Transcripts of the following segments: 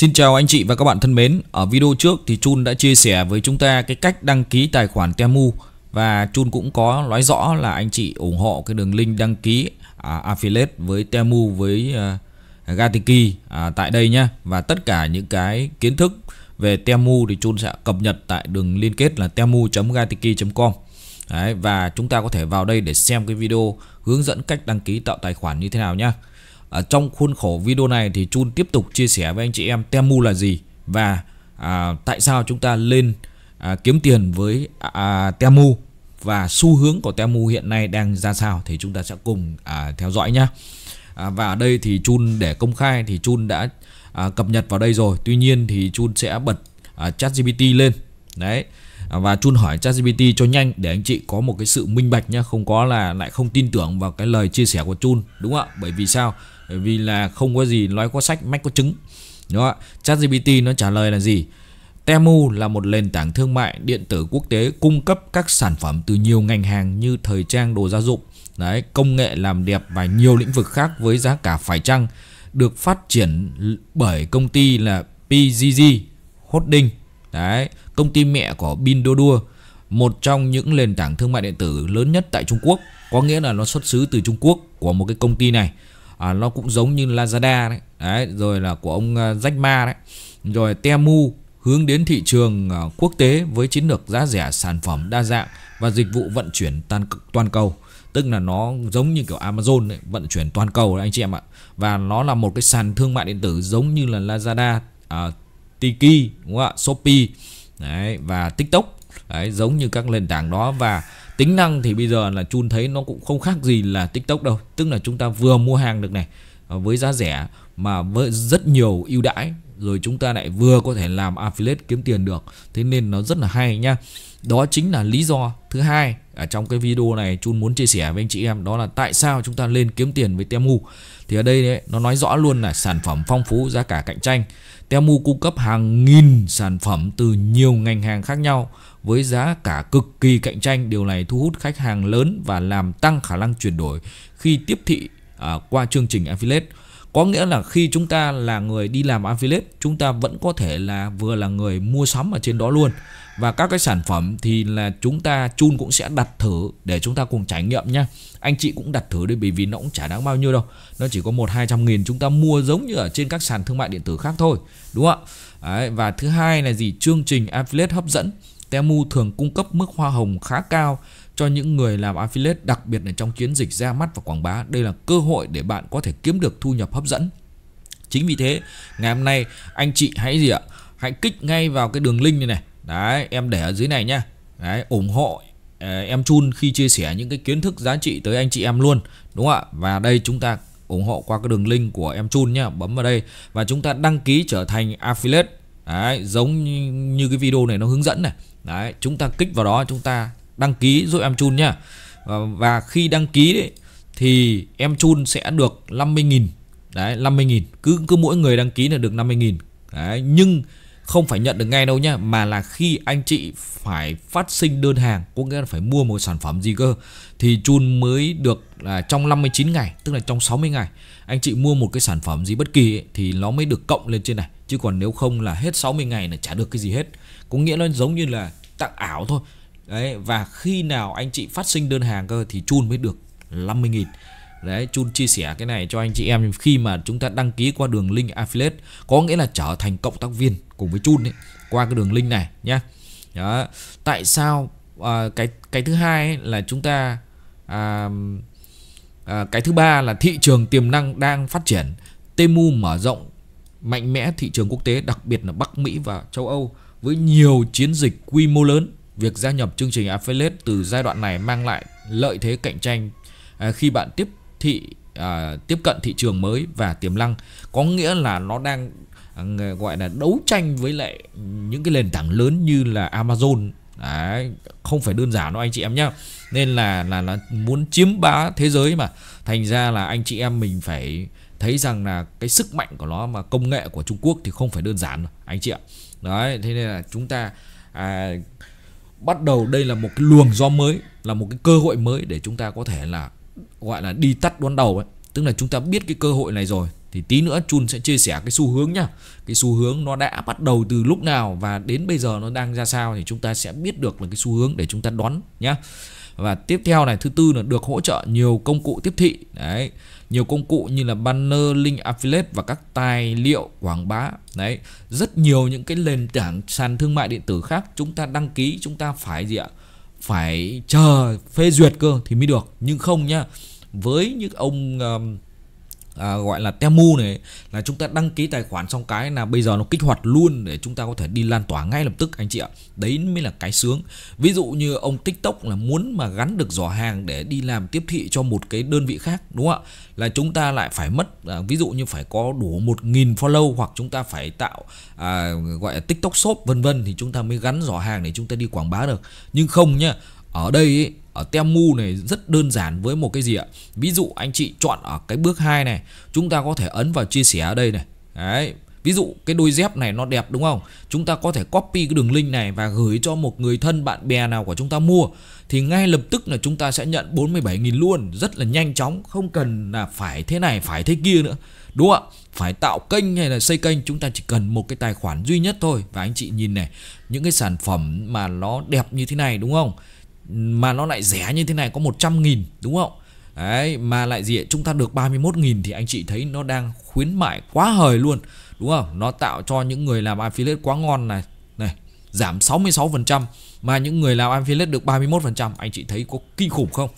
Xin chào anh chị và các bạn thân mến. Ở video trước thì Chun đã chia sẻ với chúng ta cái cách đăng ký tài khoản Temu và Chun cũng có nói rõ là anh chị ủng hộ cái đường link đăng ký à, affiliate với Temu với à, Gatiki à, tại đây nhé và tất cả những cái kiến thức về Temu thì Chun sẽ cập nhật tại đường liên kết là temu.gatiki.com Đấy, và chúng ta có thể vào đây để xem cái video hướng dẫn cách đăng ký tạo tài khoản như thế nào nhé à, Trong khuôn khổ video này thì Chun tiếp tục chia sẻ với anh chị em Temu là gì Và à, tại sao chúng ta lên à, kiếm tiền với à, Temu Và xu hướng của Temu hiện nay đang ra sao Thì chúng ta sẽ cùng à, theo dõi nhé à, Và ở đây thì Chun để công khai thì Chun đã à, cập nhật vào đây rồi Tuy nhiên thì Chun sẽ bật à, chat GPT lên Đấy À, và chun hỏi ChatGPT cho nhanh để anh chị có một cái sự minh bạch nhá không có là lại không tin tưởng vào cái lời chia sẻ của chun đúng không ạ bởi vì sao bởi vì là không có gì nói có sách mách có trứng đúng không ạ ChatGPT nó trả lời là gì Temu là một nền tảng thương mại điện tử quốc tế cung cấp các sản phẩm từ nhiều ngành hàng như thời trang, đồ gia dụng, đấy, công nghệ làm đẹp và nhiều lĩnh vực khác với giá cả phải chăng được phát triển bởi công ty là PGG Holding Đấy, công ty mẹ của Pinduoduo, một trong những nền tảng thương mại điện tử lớn nhất tại Trung Quốc, có nghĩa là nó xuất xứ từ Trung Quốc của một cái công ty này. À, nó cũng giống như Lazada đấy. đấy, rồi là của ông Jack à, Ma đấy, rồi Temu hướng đến thị trường à, quốc tế với chiến lược giá rẻ sản phẩm đa dạng và dịch vụ vận chuyển toàn toàn cầu tức là nó giống như kiểu Amazon ấy, vận chuyển toàn cầu đấy anh chị em ạ và nó là một cái sàn thương mại điện tử giống như là Lazada à, Tiki đúng không ạ Shopee đấy, và TikTok đấy, giống như các nền tảng đó và tính năng thì bây giờ là chun thấy nó cũng không khác gì là TikTok đâu tức là chúng ta vừa mua hàng được này à, với giá rẻ mà với rất nhiều ưu đãi rồi chúng ta lại vừa có thể làm affiliate kiếm tiền được thế nên nó rất là hay nhá đó chính là lý do thứ hai ở trong cái video này chun muốn chia sẻ với anh chị em đó là tại sao chúng ta lên kiếm tiền với temu thì ở đây đấy, nó nói rõ luôn là sản phẩm phong phú giá cả cạnh tranh Temu cung cấp hàng nghìn sản phẩm từ nhiều ngành hàng khác nhau với giá cả cực kỳ cạnh tranh. Điều này thu hút khách hàng lớn và làm tăng khả năng chuyển đổi khi tiếp thị à, qua chương trình affiliate. Có nghĩa là khi chúng ta là người đi làm affiliate, chúng ta vẫn có thể là vừa là người mua sắm ở trên đó luôn và các cái sản phẩm thì là chúng ta chun cũng sẽ đặt thử để chúng ta cùng trải nghiệm nhá anh chị cũng đặt thử đi bởi vì nó cũng chả đáng bao nhiêu đâu nó chỉ có một hai trăm nghìn chúng ta mua giống như ở trên các sàn thương mại điện tử khác thôi đúng không ạ và thứ hai là gì chương trình affiliate hấp dẫn Temu thường cung cấp mức hoa hồng khá cao cho những người làm affiliate đặc biệt là trong chiến dịch ra mắt và quảng bá đây là cơ hội để bạn có thể kiếm được thu nhập hấp dẫn chính vì thế ngày hôm nay anh chị hãy gì ạ hãy kích ngay vào cái đường link như này Đấy em để ở dưới này nhá Đấy ủng hộ ờ, em chun khi chia sẻ những cái kiến thức giá trị tới anh chị em luôn Đúng không ạ Và đây chúng ta ủng hộ qua cái đường link của em chun nhá Bấm vào đây Và chúng ta đăng ký trở thành affiliate Đấy giống như cái video này nó hướng dẫn này Đấy chúng ta kích vào đó chúng ta đăng ký rồi em chun nhá và, và khi đăng ký đấy thì em chun sẽ được 50.000 đấy 50.000 cứ cứ mỗi người đăng ký là được 50.000 đấy nhưng không phải nhận được ngay đâu nhá mà là khi anh chị phải phát sinh đơn hàng có nghĩa là phải mua một sản phẩm gì cơ thì chun mới được là trong 59 ngày tức là trong 60 ngày anh chị mua một cái sản phẩm gì bất kỳ ấy, thì nó mới được cộng lên trên này chứ còn nếu không là hết 60 ngày là trả được cái gì hết có nghĩa nó giống như là tặng ảo thôi đấy và khi nào anh chị phát sinh đơn hàng cơ thì chun mới được 50.000 Đấy, Chun chia sẻ cái này cho anh chị em khi mà chúng ta đăng ký qua đường link affiliate có nghĩa là trở thành cộng tác viên cùng với Chun ấy qua cái đường link này nhá. Đó. Tại sao à, cái cái thứ hai ấy là chúng ta à, à, cái thứ ba là thị trường tiềm năng đang phát triển. Temu mở rộng mạnh mẽ thị trường quốc tế đặc biệt là Bắc Mỹ và châu Âu với nhiều chiến dịch quy mô lớn. Việc gia nhập chương trình affiliate từ giai đoạn này mang lại lợi thế cạnh tranh à, khi bạn tiếp thị à, tiếp cận thị trường mới và tiềm năng có nghĩa là nó đang à, gọi là đấu tranh với lại những cái nền tảng lớn như là Amazon Đấy, không phải đơn giản đâu anh chị em nhá nên là là là muốn chiếm bá thế giới mà thành ra là anh chị em mình phải thấy rằng là cái sức mạnh của nó mà công nghệ của Trung Quốc thì không phải đơn giản anh chị ạ đấy thế nên là chúng ta à, bắt đầu đây là một cái luồng gió mới là một cái cơ hội mới để chúng ta có thể là gọi là đi tắt đón đầu ấy tức là chúng ta biết cái cơ hội này rồi thì tí nữa chun sẽ chia sẻ cái xu hướng nhá cái xu hướng nó đã bắt đầu từ lúc nào và đến bây giờ nó đang ra sao thì chúng ta sẽ biết được là cái xu hướng để chúng ta đón nhá và tiếp theo này thứ tư là được hỗ trợ nhiều công cụ tiếp thị đấy nhiều công cụ như là banner link affiliate và các tài liệu quảng bá đấy rất nhiều những cái nền tảng sàn thương mại điện tử khác chúng ta đăng ký chúng ta phải gì ạ phải chờ phê duyệt cơ thì mới được nhưng không nhá với những ông um, à, gọi là Temu này là chúng ta đăng ký tài khoản xong cái là bây giờ nó kích hoạt luôn để chúng ta có thể đi lan tỏa ngay lập tức anh chị ạ đấy mới là cái sướng ví dụ như ông TikTok là muốn mà gắn được giỏ hàng để đi làm tiếp thị cho một cái đơn vị khác đúng không ạ là chúng ta lại phải mất à, ví dụ như phải có đủ 1.000 follow hoặc chúng ta phải tạo à, gọi là TikTok shop vân vân thì chúng ta mới gắn giỏ hàng để chúng ta đi quảng bá được nhưng không nhá ở đây ý, ở Temu này rất đơn giản với một cái gì ạ ví dụ anh chị chọn ở cái bước 2 này chúng ta có thể ấn vào chia sẻ ở đây này đấy ví dụ cái đôi dép này nó đẹp đúng không chúng ta có thể copy cái đường link này và gửi cho một người thân bạn bè nào của chúng ta mua thì ngay lập tức là chúng ta sẽ nhận 47.000 luôn rất là nhanh chóng không cần là phải thế này phải thế kia nữa đúng không ạ phải tạo kênh hay là xây kênh chúng ta chỉ cần một cái tài khoản duy nhất thôi và anh chị nhìn này những cái sản phẩm mà nó đẹp như thế này đúng không mà nó lại rẻ như thế này có 100 nghìn đúng không? Đấy, mà lại gì chúng ta được 31 nghìn thì anh chị thấy nó đang khuyến mại quá hời luôn đúng không? Nó tạo cho những người làm affiliate quá ngon này này giảm 66% mà những người làm affiliate được 31% anh chị thấy có kinh khủng không?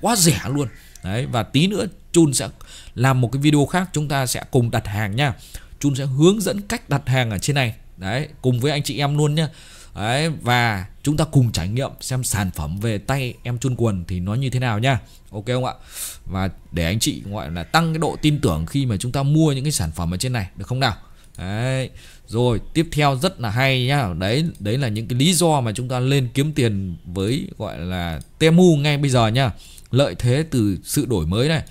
Quá rẻ luôn. Đấy và tí nữa Chun sẽ làm một cái video khác chúng ta sẽ cùng đặt hàng nha. Chun sẽ hướng dẫn cách đặt hàng ở trên này. Đấy, cùng với anh chị em luôn nhá. Đấy và chúng ta cùng trải nghiệm xem sản phẩm về tay em chun quần thì nó như thế nào nha ok không ạ và để anh chị gọi là tăng cái độ tin tưởng khi mà chúng ta mua những cái sản phẩm ở trên này được không nào đấy rồi tiếp theo rất là hay nhá đấy đấy là những cái lý do mà chúng ta lên kiếm tiền với gọi là temu ngay bây giờ nhá lợi thế từ sự đổi mới này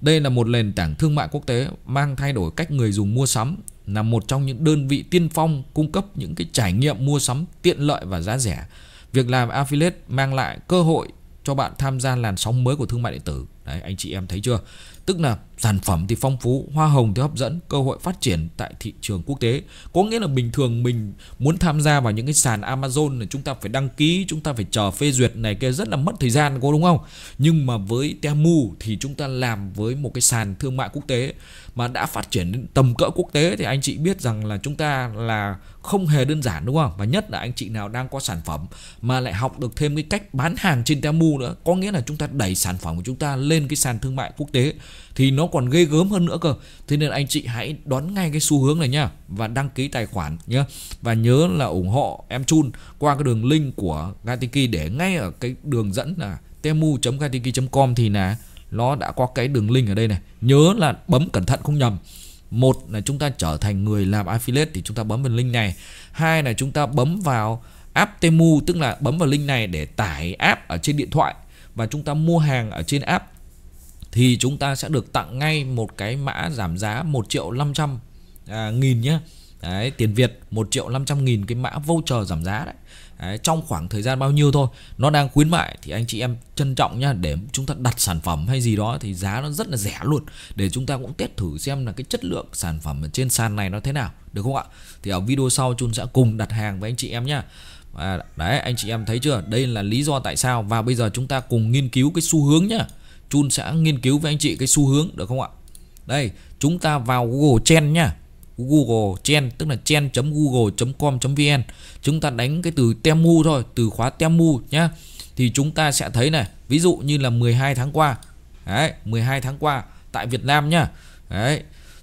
đây là một nền tảng thương mại quốc tế mang thay đổi cách người dùng mua sắm, là một trong những đơn vị tiên phong cung cấp những cái trải nghiệm mua sắm tiện lợi và giá rẻ. Việc làm affiliate mang lại cơ hội cho bạn tham gia làn sóng mới của thương mại điện tử Đấy, anh chị em thấy chưa Tức là sản phẩm thì phong phú Hoa hồng thì hấp dẫn Cơ hội phát triển tại thị trường quốc tế Có nghĩa là bình thường mình muốn tham gia vào những cái sàn Amazon là Chúng ta phải đăng ký Chúng ta phải chờ phê duyệt này kia Rất là mất thời gian cô đúng không Nhưng mà với Temu thì chúng ta làm với một cái sàn thương mại quốc tế Mà đã phát triển đến tầm cỡ quốc tế Thì anh chị biết rằng là chúng ta là không hề đơn giản đúng không Và nhất là anh chị nào đang có sản phẩm Mà lại học được thêm cái cách bán hàng trên Temu nữa Có nghĩa là chúng ta đẩy sản phẩm của chúng ta lên lên cái sàn thương mại quốc tế thì nó còn ghê gớm hơn nữa cơ thế nên anh chị hãy đón ngay cái xu hướng này nhá và đăng ký tài khoản nhá và nhớ là ủng hộ em chun qua cái đường link của gatiki để ngay ở cái đường dẫn là temu.gatiki.com thì là nó đã có cái đường link ở đây này nhớ là bấm cẩn thận không nhầm một là chúng ta trở thành người làm affiliate thì chúng ta bấm vào link này hai là chúng ta bấm vào app Temu tức là bấm vào link này để tải app ở trên điện thoại và chúng ta mua hàng ở trên app thì chúng ta sẽ được tặng ngay một cái mã giảm giá 1 triệu 500 à, nghìn nhé Đấy, tiền Việt 1 triệu 500 nghìn cái mã voucher giảm giá đấy. đấy Trong khoảng thời gian bao nhiêu thôi Nó đang khuyến mại thì anh chị em trân trọng nhá Để chúng ta đặt sản phẩm hay gì đó Thì giá nó rất là rẻ luôn Để chúng ta cũng test thử xem là cái chất lượng sản phẩm ở Trên sàn này nó thế nào Được không ạ Thì ở video sau chúng sẽ cùng đặt hàng với anh chị em nhá, à, Đấy anh chị em thấy chưa Đây là lý do tại sao Và bây giờ chúng ta cùng nghiên cứu cái xu hướng nhá Chun sẽ nghiên cứu với anh chị cái xu hướng được không ạ đây chúng ta vào Google chen nhá Google chen tức là chen google com vn chúng ta đánh cái từ Temu thôi từ khóa Temu nhá thì chúng ta sẽ thấy này ví dụ như là 12 tháng qua đấy 12 tháng qua tại Việt Nam nhá đấy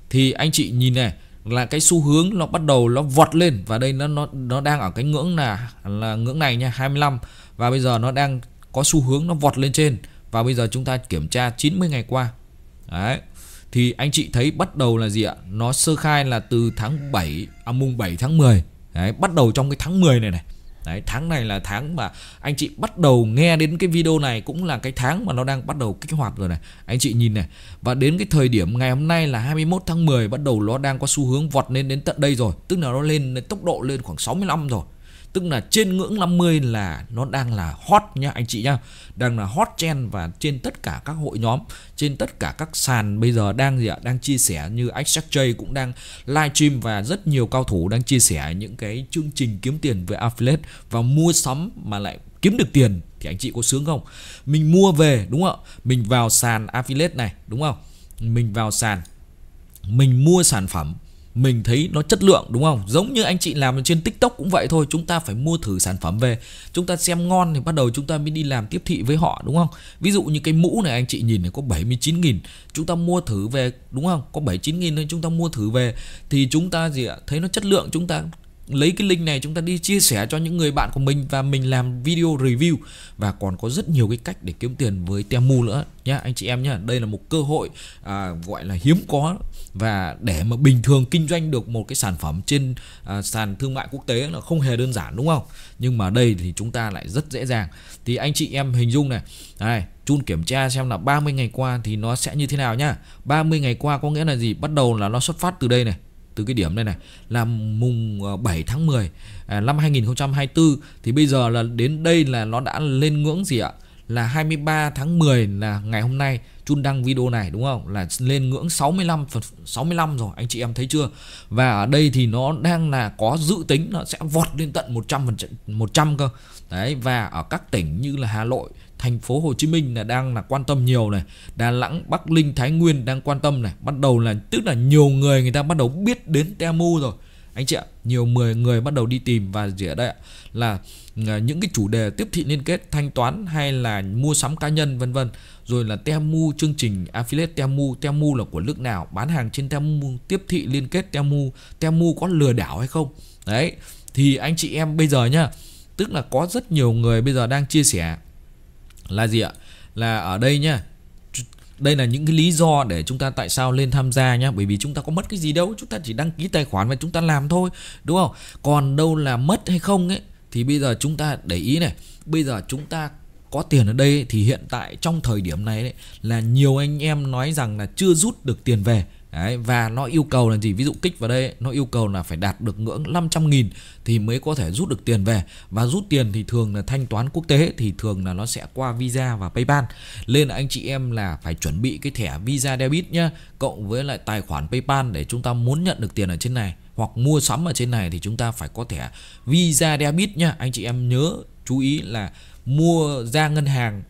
thì anh chị nhìn này là cái xu hướng nó bắt đầu nó vọt lên và đây nó nó nó đang ở cái ngưỡng là là ngưỡng này nha 25 và bây giờ nó đang có xu hướng nó vọt lên trên và bây giờ chúng ta kiểm tra 90 ngày qua Đấy Thì anh chị thấy bắt đầu là gì ạ Nó sơ khai là từ tháng 7 À mùng 7 tháng 10 Đấy bắt đầu trong cái tháng 10 này này Đấy, tháng này là tháng mà anh chị bắt đầu nghe đến cái video này cũng là cái tháng mà nó đang bắt đầu kích hoạt rồi này. Anh chị nhìn này. Và đến cái thời điểm ngày hôm nay là 21 tháng 10 bắt đầu nó đang có xu hướng vọt lên đến tận đây rồi, tức là nó lên tốc độ lên khoảng 65 rồi tức là trên ngưỡng 50 là nó đang là hot nha anh chị nhá đang là hot trend và trên tất cả các hội nhóm trên tất cả các sàn bây giờ đang gì ạ đang chia sẻ như XXJ cũng đang live stream và rất nhiều cao thủ đang chia sẻ những cái chương trình kiếm tiền với affiliate và mua sắm mà lại kiếm được tiền thì anh chị có sướng không mình mua về đúng không mình vào sàn affiliate này đúng không mình vào sàn mình mua sản phẩm mình thấy nó chất lượng đúng không giống như anh chị làm trên tiktok cũng vậy thôi chúng ta phải mua thử sản phẩm về chúng ta xem ngon thì bắt đầu chúng ta mới đi làm tiếp thị với họ đúng không ví dụ như cái mũ này anh chị nhìn này có 79 nghìn chúng ta mua thử về đúng không có 79 nghìn thôi chúng ta mua thử về thì chúng ta gì ạ thấy nó chất lượng chúng ta lấy cái link này chúng ta đi chia sẻ cho những người bạn của mình và mình làm video review và còn có rất nhiều cái cách để kiếm tiền với Temu nữa nhá anh chị em nhá đây là một cơ hội à, gọi là hiếm có và để mà bình thường kinh doanh được một cái sản phẩm trên à, sàn thương mại quốc tế là không hề đơn giản đúng không nhưng mà đây thì chúng ta lại rất dễ dàng thì anh chị em hình dung này này chun kiểm tra xem là 30 ngày qua thì nó sẽ như thế nào nhá 30 ngày qua có nghĩa là gì bắt đầu là nó xuất phát từ đây này từ cái điểm đây này là mùng 7 ờ, tháng 10 à, năm 2024 thì bây giờ là đến đây là nó đã lên ngưỡng gì ạ? là 23 tháng 10 là ngày hôm nay Chun đăng video này đúng không là lên ngưỡng 65 65 rồi anh chị em thấy chưa và ở đây thì nó đang là có dự tính nó sẽ vọt lên tận 100 100 cơ đấy và ở các tỉnh như là Hà Nội thành phố Hồ Chí Minh là đang là quan tâm nhiều này, Đà Nẵng, Bắc Linh, Thái Nguyên đang quan tâm này, bắt đầu là tức là nhiều người người ta bắt đầu biết đến Temu rồi. Anh chị ạ, nhiều người người bắt đầu đi tìm và gì ở đây ạ là à, những cái chủ đề tiếp thị liên kết, thanh toán hay là mua sắm cá nhân vân vân. Rồi là Temu chương trình affiliate Temu, Temu là của nước nào, bán hàng trên Temu, tiếp thị liên kết Temu, Temu có lừa đảo hay không? Đấy, thì anh chị em bây giờ nhá, tức là có rất nhiều người bây giờ đang chia sẻ là gì ạ là ở đây nhá, đây là những cái lý do để chúng ta tại sao lên tham gia nhá bởi vì chúng ta có mất cái gì đâu chúng ta chỉ đăng ký tài khoản và chúng ta làm thôi đúng không còn đâu là mất hay không ấy thì bây giờ chúng ta để ý này bây giờ chúng ta có tiền ở đây thì hiện tại trong thời điểm này ấy, là nhiều anh em nói rằng là chưa rút được tiền về Đấy, và nó yêu cầu là gì ví dụ kích vào đây nó yêu cầu là phải đạt được ngưỡng 500 nghìn thì mới có thể rút được tiền về và rút tiền thì thường là thanh toán quốc tế thì thường là nó sẽ qua Visa và PayPal nên anh chị em là phải chuẩn bị cái thẻ Visa debit nhá cộng với lại tài khoản PayPal để chúng ta muốn nhận được tiền ở trên này hoặc mua sắm ở trên này thì chúng ta phải có thẻ Visa debit nhá anh chị em nhớ chú ý là mua ra ngân hàng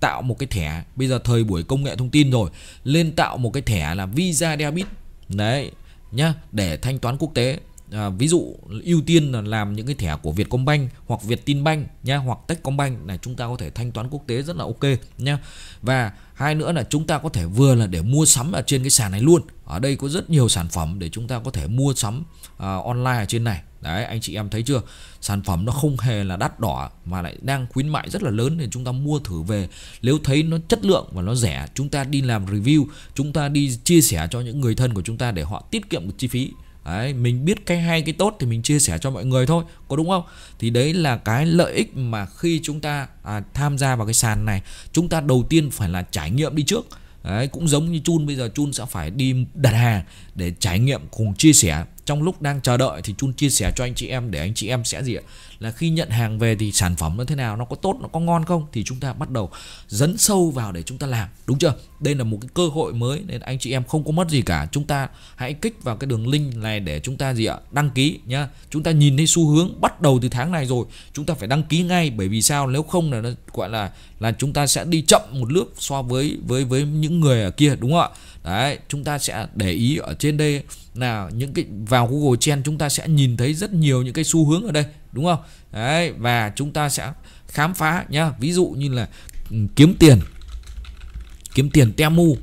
tạo một cái thẻ bây giờ thời buổi công nghệ thông tin rồi lên tạo một cái thẻ là visa debit đấy nhá để thanh toán quốc tế à, ví dụ ưu tiên là làm những cái thẻ của Vietcombank hoặc Vietinbank nha hoặc Techcombank là chúng ta có thể thanh toán quốc tế rất là ok nha và hai nữa là chúng ta có thể vừa là để mua sắm ở trên cái sàn này luôn ở đây có rất nhiều sản phẩm để chúng ta có thể mua sắm à, online ở trên này đấy anh chị em thấy chưa sản phẩm nó không hề là đắt đỏ mà lại đang khuyến mại rất là lớn thì chúng ta mua thử về nếu thấy nó chất lượng và nó rẻ chúng ta đi làm review chúng ta đi chia sẻ cho những người thân của chúng ta để họ tiết kiệm được chi phí Đấy, mình biết cái hay cái tốt thì mình chia sẻ cho mọi người thôi có đúng không thì đấy là cái lợi ích mà khi chúng ta à, tham gia vào cái sàn này chúng ta đầu tiên phải là trải nghiệm đi trước Đấy, cũng giống như chun bây giờ chun sẽ phải đi đặt hàng để trải nghiệm cùng chia sẻ trong lúc đang chờ đợi thì chun chia sẻ cho anh chị em để anh chị em sẽ gì ạ là khi nhận hàng về thì sản phẩm nó thế nào nó có tốt nó có ngon không thì chúng ta bắt đầu dấn sâu vào để chúng ta làm đúng chưa đây là một cái cơ hội mới nên anh chị em không có mất gì cả chúng ta hãy kích vào cái đường link này để chúng ta gì ạ đăng ký nhá chúng ta nhìn thấy xu hướng bắt đầu từ tháng này rồi chúng ta phải đăng ký ngay bởi vì sao nếu không là nó gọi là là chúng ta sẽ đi chậm một nước so với với với những người ở kia đúng không ạ đấy chúng ta sẽ để ý ở trên đây là những cái vào vào Google Trend chúng ta sẽ nhìn thấy rất nhiều những cái xu hướng ở đây đúng không đấy và chúng ta sẽ khám phá nhá ví dụ như là ừ, kiếm tiền kiếm tiền Temu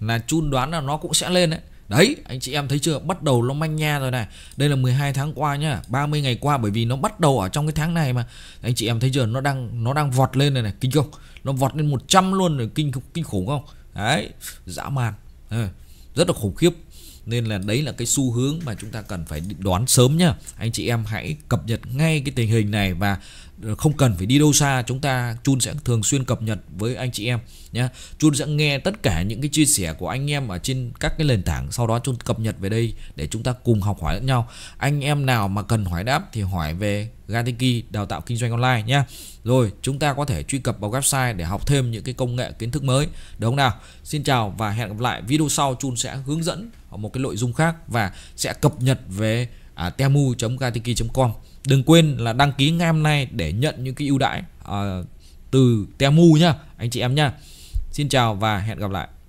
là chun đoán là nó cũng sẽ lên đấy Đấy, anh chị em thấy chưa? Bắt đầu nó manh nha rồi này. Đây là 12 tháng qua nhá, 30 ngày qua bởi vì nó bắt đầu ở trong cái tháng này mà. Anh chị em thấy chưa? Nó đang nó đang vọt lên này này, kinh không? Nó vọt lên 100 luôn rồi kinh kinh khủng không? Đấy, dã man. Ờ, rất là khủng khiếp nên là đấy là cái xu hướng mà chúng ta cần phải đoán sớm nhá anh chị em hãy cập nhật ngay cái tình hình này và Ờ, không cần phải đi đâu xa chúng ta chun sẽ thường xuyên cập nhật với anh chị em nhé chun sẽ nghe tất cả những cái chia sẻ của anh em ở trên các cái nền tảng sau đó chun cập nhật về đây để chúng ta cùng học hỏi lẫn nhau anh em nào mà cần hỏi đáp thì hỏi về Gatiki đào tạo kinh doanh online nhé rồi chúng ta có thể truy cập vào website để học thêm những cái công nghệ kiến thức mới đúng không nào xin chào và hẹn gặp lại video sau chun sẽ hướng dẫn một cái nội dung khác và sẽ cập nhật về à, temu.gatiki.com đừng quên là đăng ký ngay hôm nay để nhận những cái ưu đãi uh, từ Temu nhá anh chị em nhá xin chào và hẹn gặp lại